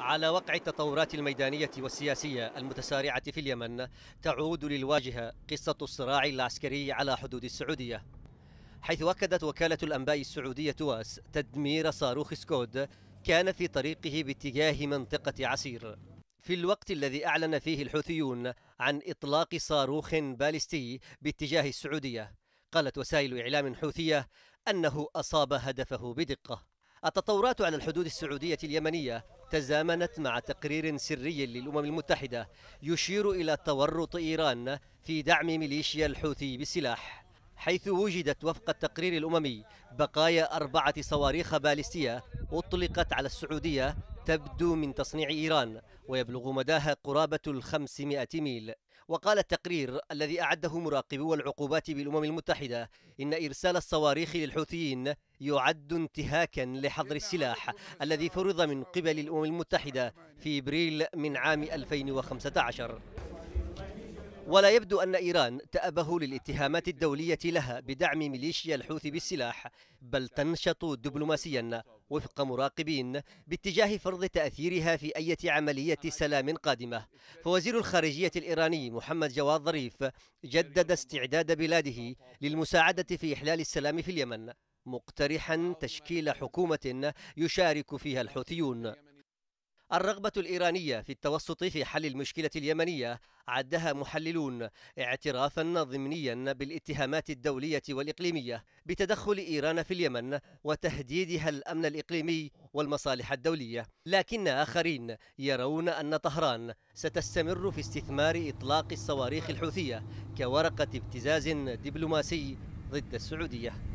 على وقع التطورات الميدانية والسياسية المتسارعة في اليمن تعود للواجهة قصة الصراع العسكري على حدود السعودية حيث أكدت وكالة الأنباء السعودية واس تدمير صاروخ سكود كان في طريقه باتجاه منطقة عسير في الوقت الذي أعلن فيه الحوثيون عن إطلاق صاروخ باليستي باتجاه السعودية قالت وسائل إعلام حوثية أنه أصاب هدفه بدقة التطورات على الحدود السعودية اليمنية تزامنت مع تقرير سري للأمم المتحدة يشير إلى تورط إيران في دعم ميليشيا الحوثي بالسلاح حيث وجدت وفق التقرير الأممي بقايا أربعة صواريخ باليستية أطلقت على السعودية تبدو من تصنيع إيران ويبلغ مداها قرابة الخمسمائة ميل وقال التقرير الذي أعده مراقبو العقوبات بالأمم المتحدة إن إرسال الصواريخ للحوثيين يعد انتهاكا لحظر السلاح الذي فرض من قبل الأمم المتحدة في إبريل من عام 2015 ولا يبدو أن إيران تأبه للاتهامات الدولية لها بدعم ميليشيا الحوثي بالسلاح بل تنشط دبلوماسيا وفق مراقبين باتجاه فرض تأثيرها في أي عملية سلام قادمة فوزير الخارجية الإيراني محمد جواد ظريف جدد استعداد بلاده للمساعدة في إحلال السلام في اليمن مقترحا تشكيل حكومة يشارك فيها الحوثيون الرغبة الإيرانية في التوسط في حل المشكلة اليمنية عدها محللون اعترافا ضمنيا بالاتهامات الدولية والإقليمية بتدخل إيران في اليمن وتهديدها الأمن الإقليمي والمصالح الدولية لكن آخرين يرون أن طهران ستستمر في استثمار إطلاق الصواريخ الحوثية كورقة ابتزاز دبلوماسي ضد السعودية